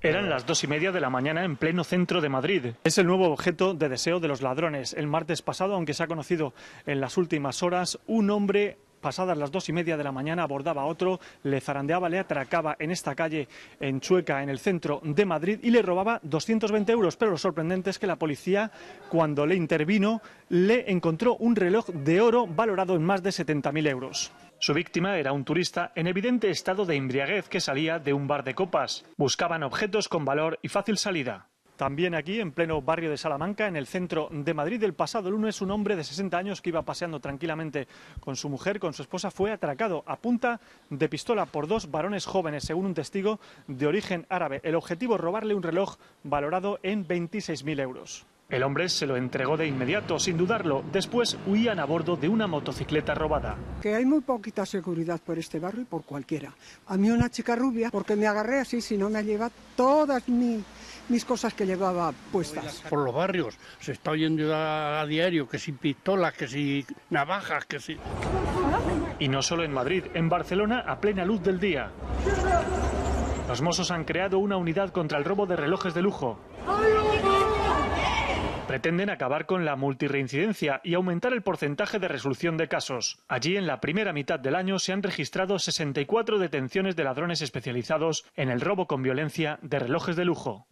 Eran las dos y media de la mañana en pleno centro de Madrid. Es el nuevo objeto de deseo de los ladrones. El martes pasado, aunque se ha conocido en las últimas horas, un hombre pasadas las dos y media de la mañana abordaba a otro, le zarandeaba, le atracaba en esta calle en Chueca, en el centro de Madrid, y le robaba 220 euros. Pero lo sorprendente es que la policía, cuando le intervino, le encontró un reloj de oro valorado en más de 70.000 euros. Su víctima era un turista en evidente estado de embriaguez que salía de un bar de copas. Buscaban objetos con valor y fácil salida. También aquí, en pleno barrio de Salamanca, en el centro de Madrid, el pasado lunes, un hombre de 60 años que iba paseando tranquilamente con su mujer, con su esposa, fue atracado a punta de pistola por dos varones jóvenes, según un testigo de origen árabe. El objetivo, robarle un reloj valorado en 26.000 euros. El hombre se lo entregó de inmediato, sin dudarlo. Después huían a bordo de una motocicleta robada. Que hay muy poquita seguridad por este barrio y por cualquiera. A mí una chica rubia, porque me agarré así, si no me lleva todas mis cosas que llevaba puestas. Por los barrios se está oyendo a, diario que si pistolas, que sin navajas, que si... Y no solo en Madrid, en Barcelona a plena luz del día. Los mozos han creado una unidad contra el robo de relojes de lujo. ¡Ay, Pretenden acabar con la multireincidencia y aumentar el porcentaje de resolución de casos. Allí, en la primera mitad del año, se han registrado 64 detenciones de ladrones especializados en el robo con violencia de relojes de lujo.